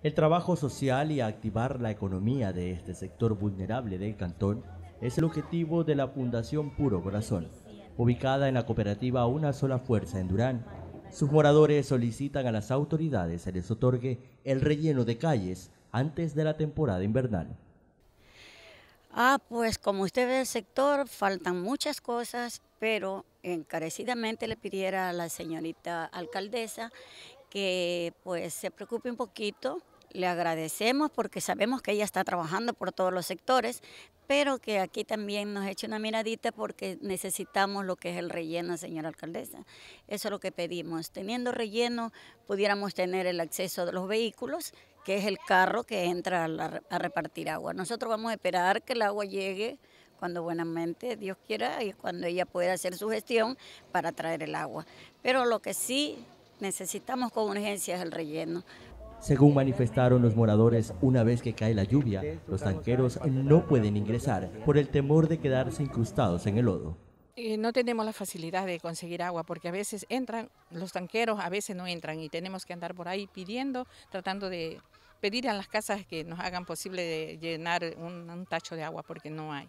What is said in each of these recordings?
El trabajo social y activar la economía de este sector vulnerable del cantón es el objetivo de la Fundación Puro Corazón, ubicada en la cooperativa Una Sola Fuerza en Durán. Sus moradores solicitan a las autoridades se les otorgue el relleno de calles antes de la temporada invernal. Ah, pues como usted ve el sector, faltan muchas cosas, pero encarecidamente le pidiera a la señorita alcaldesa que pues se preocupe un poquito. Le agradecemos porque sabemos que ella está trabajando por todos los sectores, pero que aquí también nos eche una miradita porque necesitamos lo que es el relleno, señora alcaldesa. Eso es lo que pedimos. Teniendo relleno, pudiéramos tener el acceso de los vehículos, que es el carro que entra a, a repartir agua. Nosotros vamos a esperar que el agua llegue cuando buenamente Dios quiera y cuando ella pueda hacer su gestión para traer el agua. Pero lo que sí Necesitamos con urgencia el relleno. Según manifestaron los moradores, una vez que cae la lluvia, los tanqueros no pueden ingresar por el temor de quedarse incrustados en el lodo. no tenemos la facilidad de conseguir agua porque a veces entran los tanqueros, a veces no entran y tenemos que andar por ahí pidiendo, tratando de pedir a las casas que nos hagan posible llenar un tacho de agua porque no hay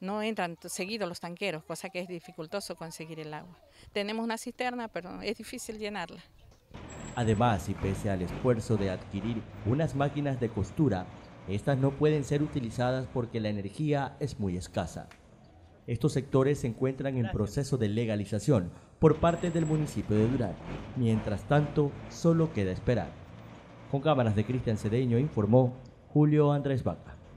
no entran seguidos los tanqueros, cosa que es dificultoso conseguir el agua. Tenemos una cisterna, pero es difícil llenarla. Además, y pese al esfuerzo de adquirir unas máquinas de costura, estas no pueden ser utilizadas porque la energía es muy escasa. Estos sectores se encuentran en proceso de legalización por parte del municipio de Durán. Mientras tanto, solo queda esperar. Con cámaras de Cristian Cedeño informó Julio Andrés Vaca.